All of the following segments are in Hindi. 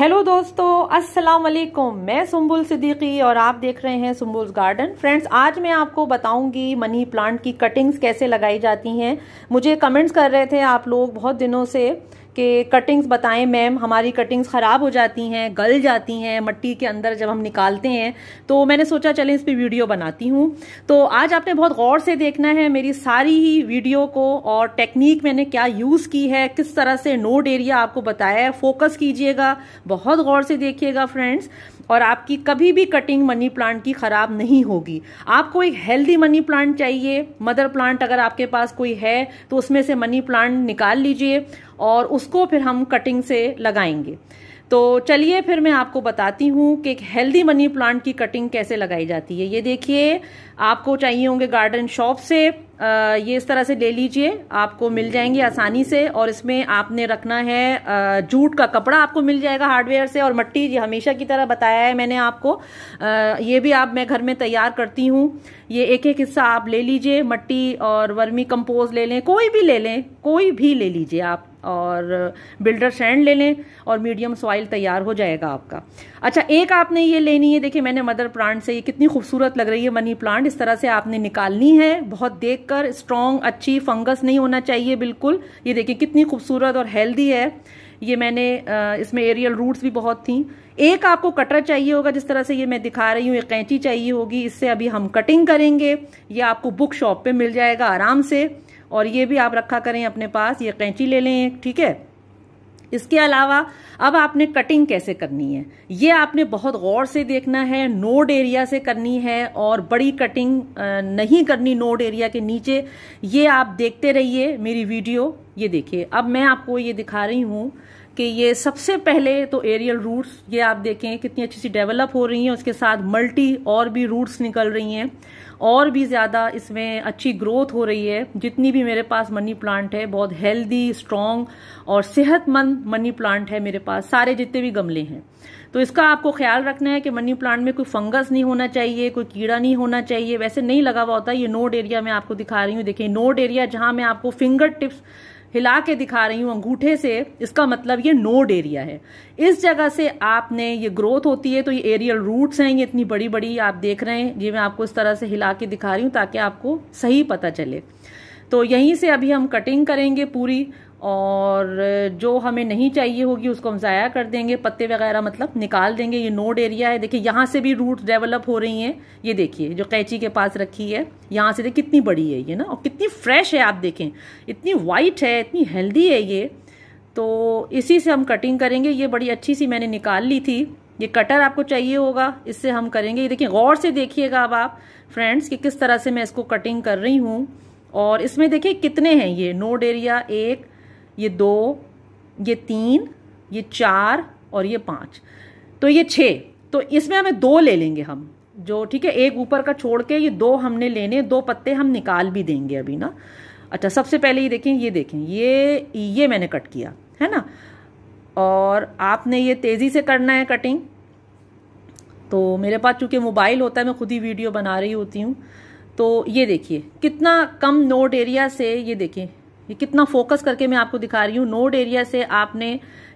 हेलो दोस्तों अस्सलाम वालेकुम मैं सुम्बुल सिद्दीकी और आप देख रहे हैं सुम्बुल्स गार्डन फ्रेंड्स आज मैं आपको बताऊंगी मनी प्लांट की कटिंग्स कैसे लगाई जाती हैं मुझे कमेंट्स कर रहे थे आप लोग बहुत दिनों से कि कटिंग्स बताएं मैम हमारी कटिंग्स ख़राब हो जाती हैं गल जाती हैं मट्टी के अंदर जब हम निकालते हैं तो मैंने सोचा चलें इस पर वीडियो बनाती हूँ तो आज आपने बहुत गौर से देखना है मेरी सारी ही वीडियो को और टेक्निक मैंने क्या यूज़ की है किस तरह से नोट एरिया आपको बताया है फोकस कीजिएगा बहुत गौर से देखिएगा फ्रेंड्स और आपकी कभी भी कटिंग मनी प्लांट की ख़राब नहीं होगी आपको एक हेल्दी मनी प्लांट चाहिए मदर प्लांट अगर आपके पास कोई है तो उसमें से मनी प्लांट निकाल लीजिए और उसको फिर हम कटिंग से लगाएंगे तो चलिए फिर मैं आपको बताती हूँ कि एक हेल्दी मनी प्लांट की कटिंग कैसे लगाई जाती है ये देखिए आपको चाहिए होंगे गार्डन शॉप से ये इस तरह से ले लीजिए आपको मिल जाएंगे आसानी से और इसमें आपने रखना है जूट का कपड़ा आपको मिल जाएगा हार्डवेयर से और मट्टी ये हमेशा की तरह बताया है मैंने आपको ये भी आप मैं घर में तैयार करती हूँ ये एक एक हिस्सा आप ले लीजिए मट्टी और वर्मी कंपोज ले लें कोई भी ले लें कोई भी ले लीजिए आप और बिल्डर सैंड ले लें और मीडियम सॉइल तैयार हो जाएगा आपका अच्छा एक आपने ये लेनी है देखिए मैंने मदर प्लांट से ये कितनी खूबसूरत लग रही है मनी प्लांट इस तरह से आपने निकालनी है बहुत देख कर स्ट्रॉन्ग अच्छी फंगस नहीं होना चाहिए बिल्कुल ये देखिए कितनी खूबसूरत और हेल्दी है ये मैंने इसमें एरियल रूट्स भी बहुत थी एक आपको कटर चाहिए होगा जिस तरह से ये मैं दिखा रही हूँ एक कैंची चाहिए होगी इससे अभी हम कटिंग करेंगे ये आपको बुक शॉप पे मिल जाएगा आराम से और ये भी आप रखा करें अपने पास ये कैंची ले लें ठीक है इसके अलावा अब आपने कटिंग कैसे करनी है ये आपने बहुत गौर से देखना है नोड एरिया से करनी है और बड़ी कटिंग नहीं करनी नोड एरिया के नीचे ये आप देखते रहिए मेरी वीडियो ये देखिए अब मैं आपको ये दिखा रही हूँ कि ये सबसे पहले तो एरियल रूट्स ये आप देखें कितनी अच्छी सी डेवलप हो रही हैं उसके साथ मल्टी और भी रूट्स निकल रही हैं और भी ज़्यादा इसमें अच्छी ग्रोथ हो रही है जितनी भी मेरे पास मनी प्लांट है बहुत हेल्दी स्ट्रॉन्ग और सेहतमंद मनी प्लांट है मेरे पास सारे जितने भी गमले हैं तो इसका आपको ख्याल रखना है कि मनी प्लांट में कोई फंगस नहीं होना चाहिए कोई कीड़ा नहीं होना चाहिए वैसे नहीं लगा हुआ होता ये नोड एरिया मैं आपको दिखा रही हूँ देखिए नोड एरिया जहाँ मैं आपको फिंगर टिप्स हिला के दिखा रही हूँ अंगूठे से इसका मतलब ये नोड एरिया है इस जगह से आपने ये ग्रोथ होती है तो ये एरियल रूट्स हैं ये इतनी बड़ी बड़ी आप देख रहे हैं ये मैं आपको इस तरह से हिला के दिखा रही हूँ ताकि आपको सही पता चले तो यहीं से अभी हम कटिंग करेंगे पूरी और जो हमें नहीं चाहिए होगी उसको हम ज़ाया कर देंगे पत्ते वगैरह मतलब निकाल देंगे ये नोड एरिया है देखिए यहाँ से भी रूट डेवलप हो रही हैं ये देखिए जो कैची के पास रखी है यहाँ से देखिए कितनी बड़ी है ये ना और कितनी फ्रेश है आप देखें इतनी वाइट है इतनी हेल्दी है ये तो इसी से हम कटिंग करेंगे ये बड़ी अच्छी सी मैंने निकाल ली थी ये कटर आपको चाहिए होगा इससे हम करेंगे ये देखिए गौर से देखिएगा अब आप फ्रेंड्स कि किस तरह से मैं इसको कटिंग कर रही हूँ और इसमें देखिए कितने हैं ये नोड एरिया एक ये दो ये तीन ये चार और ये पाँच तो ये छः तो इसमें हमें दो ले लेंगे हम जो ठीक है एक ऊपर का छोड़ के ये दो हमने लेने दो पत्ते हम निकाल भी देंगे अभी ना अच्छा सबसे पहले ये देखें ये देखें ये ये मैंने कट किया है ना और आपने ये तेज़ी से करना है कटिंग तो मेरे पास चूँकि मोबाइल होता है मैं खुद ही वीडियो बना रही होती हूँ तो ये देखिए कितना कम नोट एरिया से ये देखें ये कितना फोकस करके मैं आपको दिखा रही हूँ नोड एरिया से आपने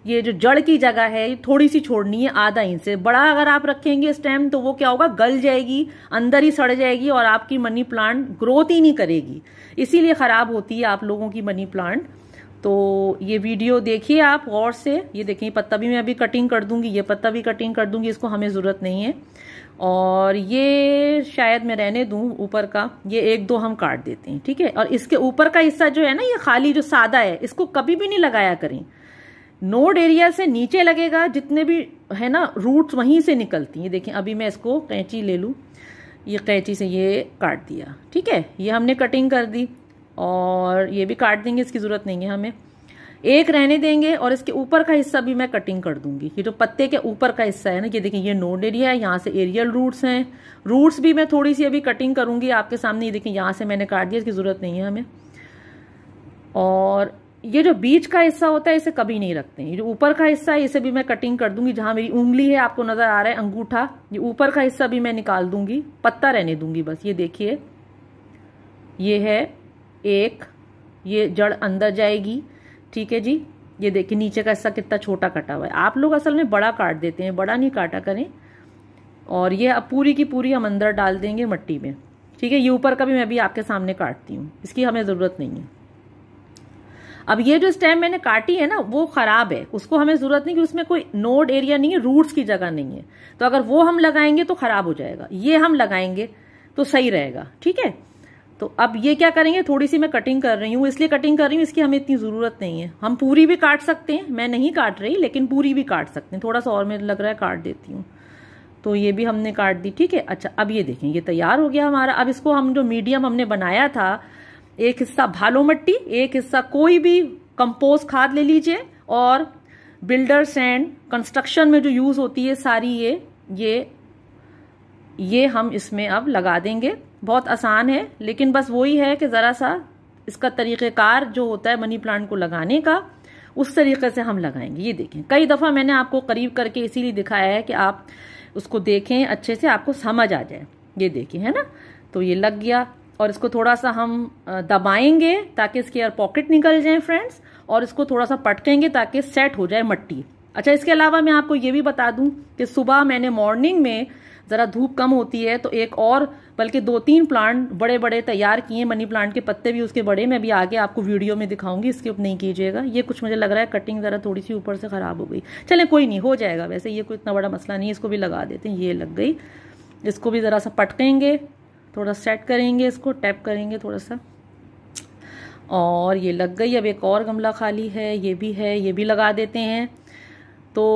ये जो जड़ की जगह है थोड़ी सी छोड़नी है आधा इंच से बड़ा अगर आप रखेंगे स्टेम तो वो क्या होगा गल जाएगी अंदर ही सड़ जाएगी और आपकी मनी प्लांट ग्रोथ ही नहीं करेगी इसीलिए खराब होती है आप लोगों की मनी प्लांट तो ये वीडियो देखिए आप गौर से ये देखें पत्ता भी मैं अभी कटिंग कर दूंगी ये पत्ता भी कटिंग कर दूंगी इसको हमें ज़रूरत नहीं है और ये शायद मैं रहने दूं ऊपर का ये एक दो हम काट देते हैं ठीक है और इसके ऊपर का हिस्सा जो है ना ये खाली जो सादा है इसको कभी भी नहीं लगाया करें नोड एरिया से नीचे लगेगा जितने भी है ना रूट्स वहीं से निकलती हैं देखें अभी मैं इसको कैंची ले लूँ ये कैंची से ये काट दिया ठीक है ये हमने कटिंग कर दी और ये भी काट देंगे इसकी ज़रूरत नहीं है हमें एक रहने देंगे और इसके ऊपर का हिस्सा भी मैं कटिंग कर दूंगी ये जो तो पत्ते के ऊपर का हिस्सा है ना ये देखें ये नोड एरिया है यहाँ से एरियल रूट्स हैं रूट्स भी मैं थोड़ी सी अभी कटिंग करूंगी आपके सामने ये देखें यहाँ से मैंने काट दिया इसकी ज़रूरत नहीं है हमें और ये जो बीच का हिस्सा होता है इसे कभी नहीं रखते हैं ये जो ऊपर का हिस्सा है इसे भी मैं कटिंग कर दूंगी जहाँ मेरी उंगली है आपको नज़र आ रहा है अंगूठा ये ऊपर का हिस्सा भी मैं निकाल दूंगी पत्ता रहने दूंगी बस ये देखिए ये है एक ये जड़ अंदर जाएगी ठीक है जी ये देखिए नीचे का हिस्सा कितना छोटा कटा हुआ है आप लोग असल में बड़ा काट देते हैं बड़ा नहीं काटा करें और ये अब पूरी की पूरी हम अंदर डाल देंगे मट्टी में ठीक है ये ऊपर का भी मैं अभी आपके सामने काटती हूँ इसकी हमें ज़रूरत नहीं है अब ये जो स्टेम मैंने काटी है ना वो खराब है उसको हमें जरूरत नहीं कि उसमें कोई नोड एरिया नहीं है रूट्स की जगह नहीं है तो अगर वो हम लगाएंगे तो खराब हो जाएगा ये हम लगाएंगे तो सही रहेगा ठीक है तो अब ये क्या करेंगे थोड़ी सी मैं कटिंग कर रही हूँ इसलिए कटिंग कर रही हूँ इसकी हमें इतनी ज़रूरत नहीं है हम पूरी भी काट सकते हैं मैं नहीं काट रही लेकिन पूरी भी काट सकते हैं थोड़ा सा और मेरे लग रहा है काट देती हूँ तो ये भी हमने काट दी ठीक है अच्छा अब ये देखें ये तैयार हो गया हमारा अब इसको हम जो मीडियम हमने बनाया था एक हिस्सा भालो मट्टी एक हिस्सा कोई भी कंपोज खाद ले लीजिए और बिल्डर्स एंड कंस्ट्रक्शन में जो यूज़ होती है सारी ये ये ये हम इसमें अब लगा देंगे बहुत आसान है लेकिन बस वही है कि ज़रा सा इसका तरीक़ेकार जो होता है मनी प्लांट को लगाने का उस तरीके से हम लगाएंगे ये देखें कई दफ़ा मैंने आपको करीब करके इसीलिए दिखाया है कि आप उसको देखें अच्छे से आपको समझ आ जाए ये देखिए है ना तो ये लग गया और इसको थोड़ा सा हम दबाएंगे ताकि इसके एयर पॉकेट निकल जाए फ्रेंड्स और इसको थोड़ा सा पटकेंगे ताकि सेट हो जाए मट्टी अच्छा इसके अलावा मैं आपको ये भी बता दूं कि सुबह मैंने मॉर्निंग में ज़रा धूप कम होती है तो एक और बल्कि दो तीन प्लांट बड़े बड़े तैयार किए मनी प्लांट के पत्ते भी उसके बड़े मैं भी आगे आपको वीडियो में दिखाऊंगी स्किप नहीं कीजिएगा ये कुछ मुझे लग रहा है कटिंग ज़रा थोड़ी सी ऊपर से ख़राब हो गई चलें कोई नहीं हो जाएगा वैसे ये कोई इतना बड़ा मसला नहीं इसको भी लगा देते हैं ये लग गई इसको भी ज़रा सा पटकेंगे थोड़ा सेट करेंगे इसको टैप करेंगे थोड़ा सा और ये लग गई अब एक और गमला खाली है ये भी है ये भी लगा देते हैं तो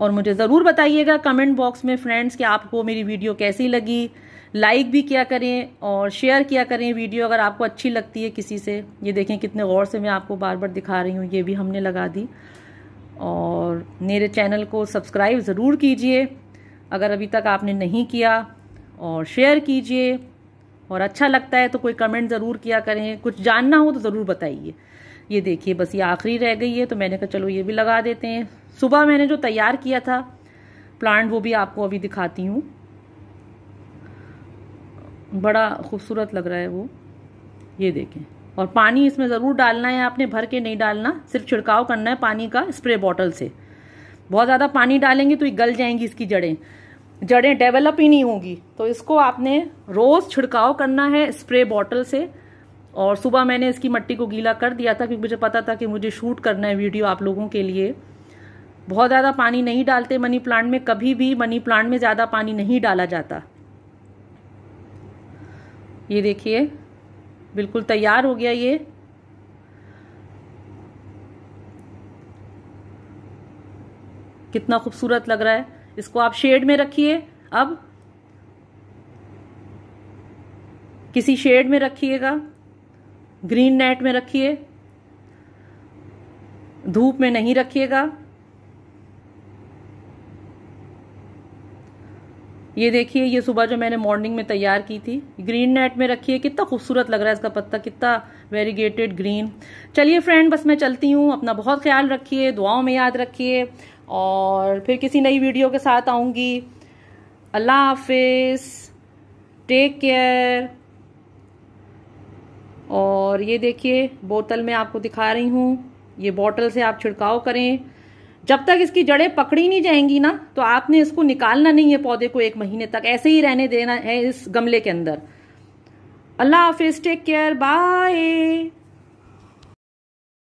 और मुझे ज़रूर बताइएगा कमेंट बॉक्स में फ्रेंड्स कि आपको मेरी वीडियो कैसी लगी लाइक भी किया करें और शेयर किया करें वीडियो अगर आपको अच्छी लगती है किसी से ये देखें कितने गौर से मैं आपको बार बार दिखा रही हूँ ये भी हमने लगा दी और मेरे चैनल को सब्सक्राइब ज़रूर कीजिए अगर अभी तक आपने नहीं किया और शेयर कीजिए और अच्छा लगता है तो कोई कमेंट ज़रूर किया करें कुछ जानना हो तो ज़रूर बताइए ये देखिए बस ये आखिरी रह गई है तो मैंने कहा चलो ये भी लगा देते हैं सुबह मैंने जो तैयार किया था प्लांट वो भी आपको अभी दिखाती हूँ बड़ा खूबसूरत लग रहा है वो ये देखें और पानी इसमें ज़रूर डालना है आपने भर के नहीं डालना सिर्फ छिड़काव करना है पानी का स्प्रे बॉटल से बहुत ज़्यादा पानी डालेंगे तो ये गल जाएंगी इसकी जड़ें जड़ें डेवलप ही नहीं होंगी तो इसको आपने रोज़ छिड़काव करना है स्प्रे बॉटल से और सुबह मैंने इसकी मट्टी को गीला कर दिया था क्योंकि मुझे पता था कि मुझे शूट करना है वीडियो आप लोगों के लिए बहुत ज़्यादा पानी नहीं डालते मनी प्लांट में कभी भी मनी प्लांट में ज़्यादा पानी नहीं डाला जाता ये देखिए बिल्कुल तैयार हो गया ये कितना खूबसूरत लग रहा है इसको आप शेड में रखिए अब किसी शेड में रखिएगा ग्रीन नेट में रखिए धूप में नहीं रखिएगा ये देखिए ये सुबह जो मैंने मॉर्निंग में तैयार की थी ग्रीन नेट में रखी है कितना खूबसूरत लग रहा है इसका पत्ता कितना वेरीगेटेड ग्रीन चलिए फ्रेंड बस मैं चलती हूँ अपना बहुत ख्याल रखिए दुआओं में याद रखिए और फिर किसी नई वीडियो के साथ आऊँगी अल्लाह हाफिज टेक केयर और ये देखिए बोतल में आपको दिखा रही हूँ ये बॉटल से आप छिड़काव करें जब तक इसकी जड़ें पकड़ी नहीं जाएंगी ना तो आपने इसको निकालना नहीं है पौधे को एक महीने तक ऐसे ही रहने देना है इस गमले के अंदर अल्लाह हाफिज टेक केयर बाय